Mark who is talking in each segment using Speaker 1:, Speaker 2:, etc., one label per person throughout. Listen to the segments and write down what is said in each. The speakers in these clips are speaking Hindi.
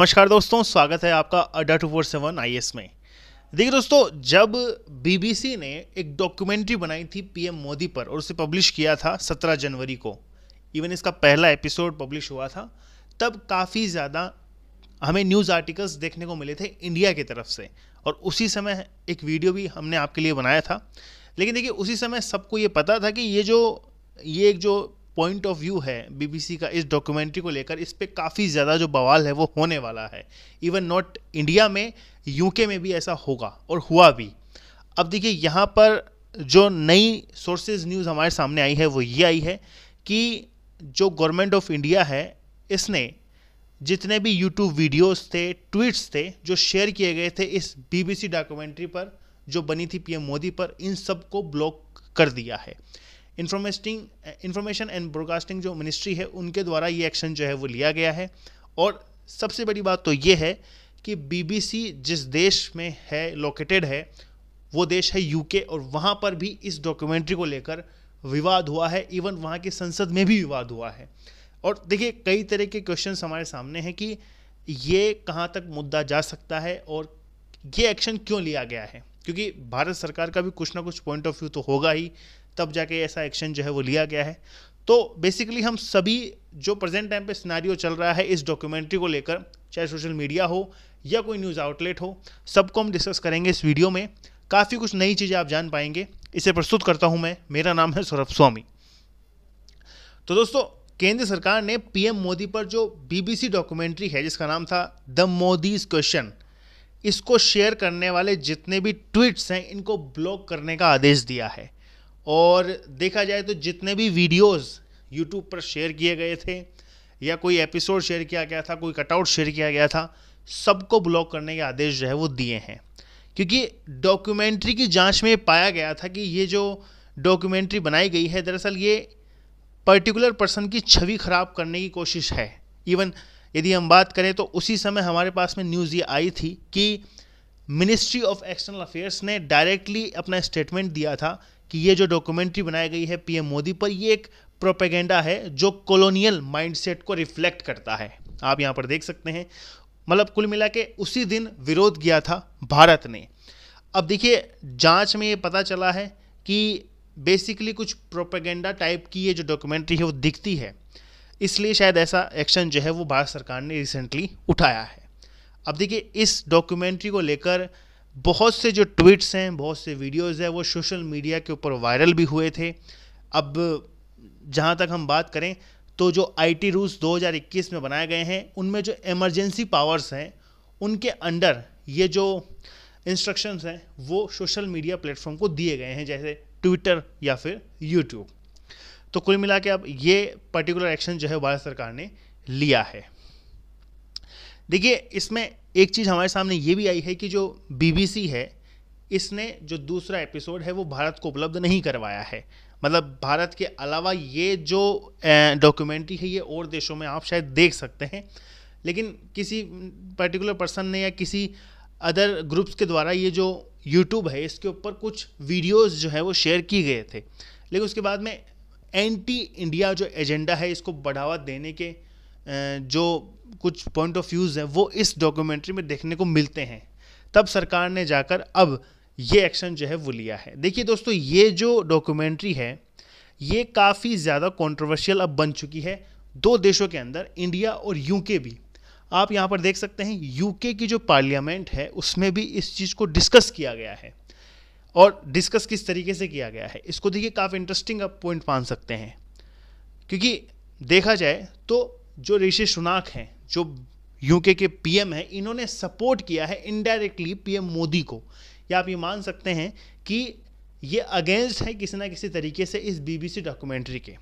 Speaker 1: नमस्कार दोस्तों स्वागत है आपका अड्डा टू फोर सेवन आई में देखिए दोस्तों जब बीबीसी ने एक डॉक्यूमेंट्री बनाई थी पीएम मोदी पर और उसे पब्लिश किया था 17 जनवरी को इवन इसका पहला एपिसोड पब्लिश हुआ था तब काफ़ी ज़्यादा हमें न्यूज़ आर्टिकल्स देखने को मिले थे इंडिया की तरफ से और उसी समय एक वीडियो भी हमने आपके लिए बनाया था लेकिन देखिए उसी समय सबको ये पता था कि ये जो ये एक जो पॉइंट ऑफ व्यू है बीबीसी का इस डॉक्यूमेंट्री को लेकर इस पर काफ़ी ज़्यादा जो बवाल है वो होने वाला है इवन नॉट इंडिया में यूके में भी ऐसा होगा और हुआ भी अब देखिए यहाँ पर जो नई सोर्सेज न्यूज़ हमारे सामने आई है वो ये आई है कि जो गवर्नमेंट ऑफ इंडिया है इसने जितने भी यूट्यूब वीडियोस थे ट्वीट्स थे जो शेयर किए गए थे इस बीबीसी डॉक्यूमेंट्री पर जो बनी थी पीएम मोदी पर इन सब को ब्लॉक कर दिया है इंफॉर्मेस्टिंग इंफॉर्मेशन एंड ब्रॉडकास्टिंग जो मिनिस्ट्री है उनके द्वारा ये एक्शन जो है वो लिया गया है और सबसे बड़ी बात तो ये है कि बीबीसी जिस देश में है लोकेटेड है वो देश है यूके और वहाँ पर भी इस डॉक्यूमेंट्री को लेकर विवाद हुआ है इवन वहाँ की संसद में भी विवाद हुआ है और देखिए कई तरह के क्वेश्चन हमारे सामने हैं कि ये कहाँ तक मुद्दा जा सकता है और ये एक्शन क्यों लिया गया है क्योंकि भारत सरकार का भी कुछ ना कुछ पॉइंट ऑफ व्यू तो होगा ही तब जाके ऐसा एक्शन जो है वो लिया गया है तो बेसिकली हम सभी जो प्रेजेंट टाइम पे सिनारियो चल रहा है इस डॉक्यूमेंट्री को लेकर चाहे सोशल मीडिया हो या कोई न्यूज़ आउटलेट हो सबको हम डिस्कस करेंगे इस वीडियो में काफ़ी कुछ नई चीज़ें आप जान पाएंगे इसे प्रस्तुत करता हूं मैं मेरा नाम है सौरभ स्वामी तो दोस्तों केंद्र सरकार ने पीएम मोदी पर जो बीबीसी डॉक्यूमेंट्री है जिसका नाम था द मोदीज क्वेश्चन इसको शेयर करने वाले जितने भी ट्वीट्स हैं इनको ब्लॉक करने का आदेश दिया है और देखा जाए तो जितने भी वीडियोस यूट्यूब पर शेयर किए गए थे या कोई एपिसोड शेयर किया गया था कोई कटआउट शेयर किया गया था सबको ब्लॉक करने के आदेश जो है वो दिए हैं क्योंकि डॉक्यूमेंट्री की जांच में पाया गया था कि ये जो डॉक्यूमेंट्री बनाई गई है दरअसल ये पर्टिकुलर पर्सन की छवि खराब करने की कोशिश है इवन यदि हम बात करें तो उसी समय हमारे पास में न्यूज़ ये आई थी कि मिनिस्ट्री ऑफ एक्सटर्नल अफेयर्स ने डायरेक्टली अपना स्टेटमेंट दिया था कि ये जो डॉक्यूमेंट्री बनाई गई है पीएम मोदी पर ये एक प्रोपेगेंडा है जो कॉलोनियल माइंडसेट को रिफ्लेक्ट करता है आप यहाँ पर देख सकते हैं मतलब कुल मिला के उसी दिन विरोध किया था भारत ने अब देखिए जांच में ये पता चला है कि बेसिकली कुछ प्रोपेगेंडा टाइप की ये जो डॉक्यूमेंट्री है वो दिखती है इसलिए शायद ऐसा एक्शन जो है वो भारत सरकार ने रिसेंटली उठाया है अब देखिए इस डॉक्यूमेंट्री को लेकर बहुत से जो ट्वीट्स हैं बहुत से वीडियोस हैं वो सोशल मीडिया के ऊपर वायरल भी हुए थे अब जहाँ तक हम बात करें तो जो आईटी रूल्स 2021 में बनाए गए हैं उनमें जो इमरजेंसी पावर्स हैं उनके अंडर ये जो इंस्ट्रक्शंस हैं वो सोशल मीडिया प्लेटफॉर्म को दिए गए हैं जैसे ट्विटर या फिर यूट्यूब तो कुल मिला के अब ये पर्टिकुलर एक्शन जो है भारत सरकार ने लिया है देखिए इसमें एक चीज़ हमारे सामने ये भी आई है कि जो बीबीसी है इसने जो दूसरा एपिसोड है वो भारत को उपलब्ध नहीं करवाया है मतलब भारत के अलावा ये जो डॉक्यूमेंट्री है ये और देशों में आप शायद देख सकते हैं लेकिन किसी पर्टिकुलर पर्सन ने या किसी अदर ग्रुप्स के द्वारा ये जो यूट्यूब है इसके ऊपर कुछ वीडियोस जो है वो शेयर किए गए थे लेकिन उसके बाद में एंटी इंडिया जो एजेंडा है इसको बढ़ावा देने के जो कुछ पॉइंट ऑफ व्यूज़ हैं वो इस डॉक्यूमेंट्री में देखने को मिलते हैं तब सरकार ने जाकर अब ये एक्शन जो है वो लिया है देखिए दोस्तों ये जो डॉक्यूमेंट्री है ये काफ़ी ज़्यादा कॉन्ट्रोवर्शियल अब बन चुकी है दो देशों के अंदर इंडिया और यूके भी आप यहाँ पर देख सकते हैं यूके की जो पार्लियामेंट है उसमें भी इस चीज़ को डिस्कस किया गया है और डिस्कस किस तरीके से किया गया है इसको देखिए काफ़ी इंटरेस्टिंग आप पॉइंट मान सकते हैं क्योंकि देखा जाए तो जो ऋषि सुनाक हैं जो यूके के पीएम हैं इन्होंने सपोर्ट किया है इनडायरेक्टली पीएम मोदी को या आप ये मान सकते हैं कि ये अगेंस्ट है किसी ना किसी तरीके से इस बीबीसी डॉक्यूमेंट्री के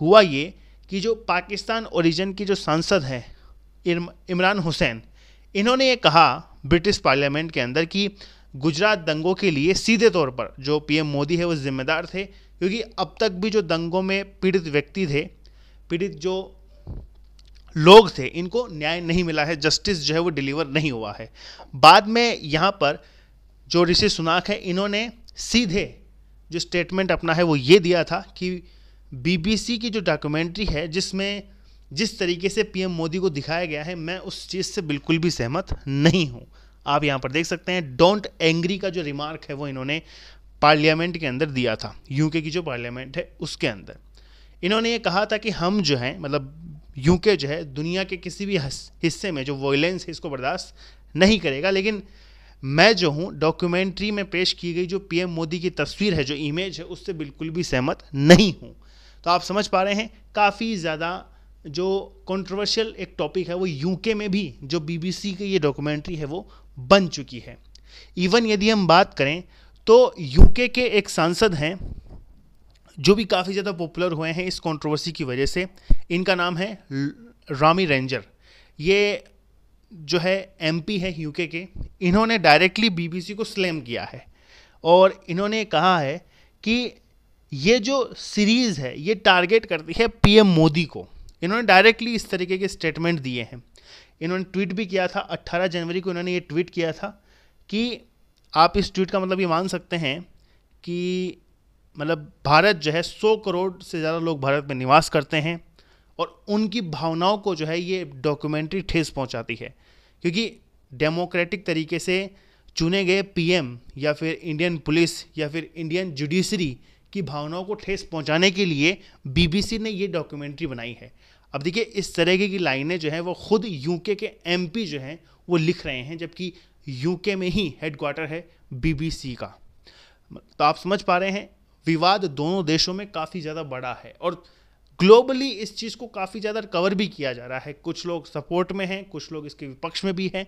Speaker 1: हुआ ये कि जो पाकिस्तान ओरिजिन की जो सांसद हैं इमरान हुसैन इन्होंने ये कहा ब्रिटिश पार्लियामेंट के अंदर कि गुजरात दंगों के लिए सीधे तौर पर जो पीएम मोदी है वो जिम्मेदार थे क्योंकि अब तक भी जो दंगों में पीड़ित व्यक्ति थे पीड़ित जो लोग थे इनको न्याय नहीं मिला है जस्टिस जो है वो डिलीवर नहीं हुआ है बाद में यहाँ पर जो ऋषि सुनाक है इन्होंने सीधे जो स्टेटमेंट अपना है वो ये दिया था कि बीबीसी की जो डॉक्यूमेंट्री है जिसमें जिस तरीके से पीएम मोदी को दिखाया गया है मैं उस चीज़ से बिल्कुल भी सहमत नहीं हूँ आप यहाँ पर देख सकते हैं डोंट एंग्री का जो रिमार्क है वो इन्होंने पार्लियामेंट के अंदर दिया था यूके की जो पार्लियामेंट है उसके अंदर इन्होंने ये कहा था कि हम जो हैं मतलब यूके जो है दुनिया के किसी भी हिस्से में जो वॉयलेंस है इसको बर्दाश्त नहीं करेगा लेकिन मैं जो हूँ डॉक्यूमेंट्री में पेश की गई जो पीएम मोदी की तस्वीर है जो इमेज है उससे बिल्कुल भी सहमत नहीं हूँ तो आप समझ पा रहे हैं काफ़ी ज़्यादा जो कंट्रोवर्शियल एक टॉपिक है वो यूके में भी जो बीबीसी की ये डॉक्यूमेंट्री है वो बन चुकी है इवन यदि हम बात करें तो यूके के एक सांसद हैं जो भी काफ़ी ज़्यादा पॉपुलर हुए हैं इस कंट्रोवर्सी की वजह से इनका नाम है रामी रेंजर ये जो है एमपी है यूके के इन्होंने डायरेक्टली बीबीसी को स्लैम किया है और इन्होंने कहा है कि ये जो सीरीज़ है ये टारगेट करती है पीएम मोदी को इन्होंने डायरेक्टली इस तरीके के स्टेटमेंट दिए हैं इन्होंने ट्वीट भी किया था 18 जनवरी को इन्होंने ये ट्वीट किया था कि आप इस ट्वीट का मतलब ये मान सकते हैं कि मतलब भारत जो है सौ करोड़ से ज़्यादा लोग भारत में निवास करते हैं और उनकी भावनाओं को जो है ये डॉक्यूमेंट्री ठेस पहुंचाती है क्योंकि डेमोक्रेटिक तरीके से चुने गए पीएम या फिर इंडियन पुलिस या फिर इंडियन जुडिशरी की भावनाओं को ठेस पहुंचाने के लिए बीबीसी ने ये डॉक्यूमेंट्री बनाई है अब देखिए इस तरह की लाइनें जो हैं वो खुद यूके के एमपी जो हैं वो लिख रहे हैं जबकि यूके में ही हेडक्वार्टर है बीबीसी का तो आप समझ पा रहे हैं विवाद दोनों देशों में काफ़ी ज़्यादा बड़ा है और ग्लोबली इस चीज़ को काफ़ी ज़्यादा कवर भी किया जा रहा है कुछ लोग सपोर्ट में हैं कुछ लोग इसके विपक्ष में भी हैं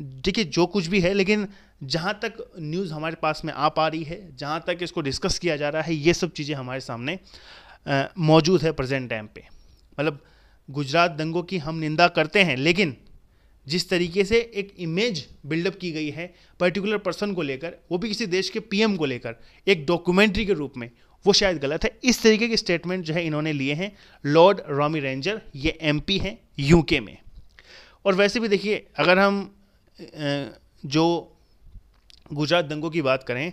Speaker 1: देखिए जो कुछ भी है लेकिन जहाँ तक न्यूज़ हमारे पास में आ पा रही है जहाँ तक इसको डिस्कस किया जा रहा है ये सब चीज़ें हमारे सामने मौजूद है प्रेजेंट टाइम पे मतलब गुजरात दंगों की हम निंदा करते हैं लेकिन जिस तरीके से एक इमेज बिल्डअप की गई है पर्टिकुलर पर्सन को लेकर वो भी किसी देश के पीएम को लेकर एक डॉक्यूमेंट्री के रूप में वो शायद गलत है इस तरीके के स्टेटमेंट जो है इन्होंने लिए हैं लॉर्ड रॉमी रेंजर ये एम हैं यूके में और वैसे भी देखिए अगर हम जो गुजरात दंगों की बात करें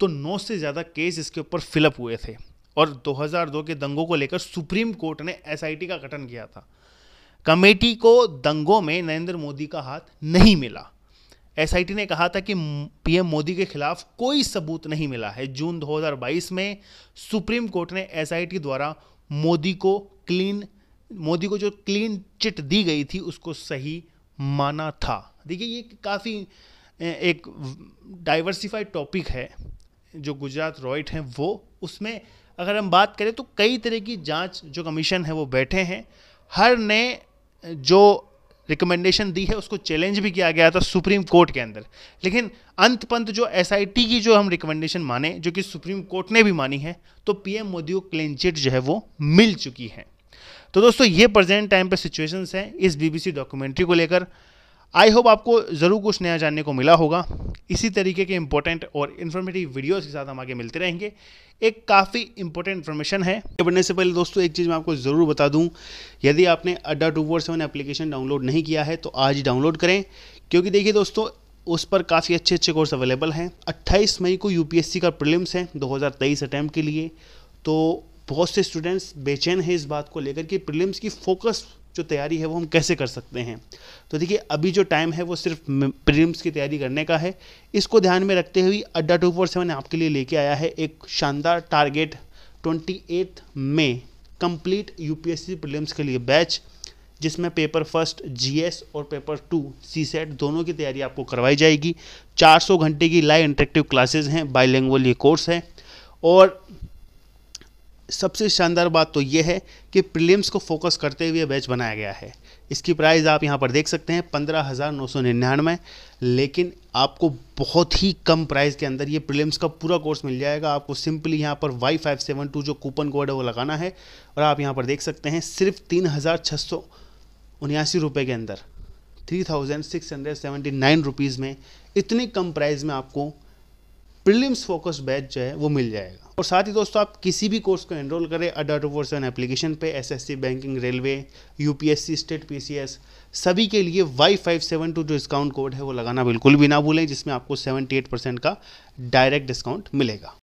Speaker 1: तो नौ से ज़्यादा केस इसके ऊपर फिलअप हुए थे और 2002 के दंगों को लेकर सुप्रीम कोर्ट ने एसआईटी का गठन किया था कमेटी को दंगों में नरेंद्र मोदी का हाथ नहीं मिला एसआईटी ने कहा था कि पीएम मोदी के खिलाफ कोई सबूत नहीं मिला है जून 2022 में सुप्रीम कोर्ट ने एसआईटी द्वारा मोदी को क्लीन मोदी को जो क्लीन चिट दी गई थी उसको सही माना था देखिए ये काफ़ी एक डाइवर्सिफाइड टॉपिक है जो गुजरात रॉयट हैं वो उसमें अगर हम बात करें तो कई तरह की जांच जो कमीशन है वो बैठे हैं हर नए जो रिकमेंडेशन दी है उसको चैलेंज भी किया गया था सुप्रीम कोर्ट के अंदर लेकिन अंत पंत जो एस की जो हम रिकमेंडेशन माने जो कि सुप्रीम कोर्ट ने भी मानी है तो पीएम मोदी को क्लीन चिट जो है वो मिल चुकी है तो दोस्तों ये प्रेजेंट टाइम पर सिचुएशंस हैं इस बीबीसी डॉक्यूमेंट्री को लेकर आई होप आपको ज़रूर कुछ नया जानने को मिला होगा इसी तरीके के इंपॉर्टेंट और इन्फॉर्मेटिव वीडियोस के साथ हम आगे मिलते रहेंगे एक काफ़ी इंपॉर्टेंट इन्फॉर्मेशन है बढ़ने से पहले दोस्तों एक चीज़ मैं आपको ज़रूर बता दूं यदि आपने Adda two four seven application download नहीं किया है तो आज डाउनलोड करें क्योंकि देखिए दोस्तों उस पर काफ़ी अच्छे अच्छे कोर्स अवेलेबल हैं अट्ठाईस मई को यू का प्रिलिम्स है दो अटैम्प्ट के लिए तो बहुत से स्टूडेंट्स बेचैन हैं इस बात को लेकर कि प्रिलिम्स की फोकस जो तैयारी है वो हम कैसे कर सकते हैं तो देखिए अभी जो टाइम है वो सिर्फ प्रीलिम्स की तैयारी करने का है इसको ध्यान में रखते हुए अड्डा टू फोर सेवन आपके लिए लेके आया है एक शानदार टारगेट ट्वेंटी एथ मे कंप्लीट यू पी के लिए बैच जिसमें पेपर फर्स्ट जी और पेपर टू सी सेट दोनों की तैयारी आपको करवाई जाएगी 400 घंटे की लाइव इंटरेक्टिव क्लासेज हैं बाई ये कोर्स है और सबसे शानदार बात तो ये है कि प्रीलिम्स को फोकस करते हुए बैच बनाया गया है इसकी प्राइस आप यहाँ पर देख सकते हैं पंद्रह हज़ार नौ सौ निन्यानवे लेकिन आपको बहुत ही कम प्राइस के अंदर ये प्रीलिम्स का पूरा कोर्स मिल जाएगा आपको सिंपली यहाँ पर वाई फाइव सेवन टू जो कूपन कोड है वो लगाना है और आप यहाँ पर देख सकते हैं सिर्फ तीन हज़ार छः सौ उन्यासी रुपये के अंदर three thousand six hundred seventy nine rupees में इतने कम प्राइस में आपको प्रीलिम्स फोकस बैच जो है वो मिल जाएगा और साथ ही दोस्तों आप किसी भी कोर्स को एनरोल करें अडर ओवर सेवन एप्लीकेशन पे SSC banking railway UPSC state PCS सभी के लिए वाई फाइव सेवन टू जो डिस्काउंट कोड है वो लगाना बिल्कुल भी ना भूलें जिसमें आपको सेवेंटी एट परसेंट का डायरेक्ट डिस्काउंट मिलेगा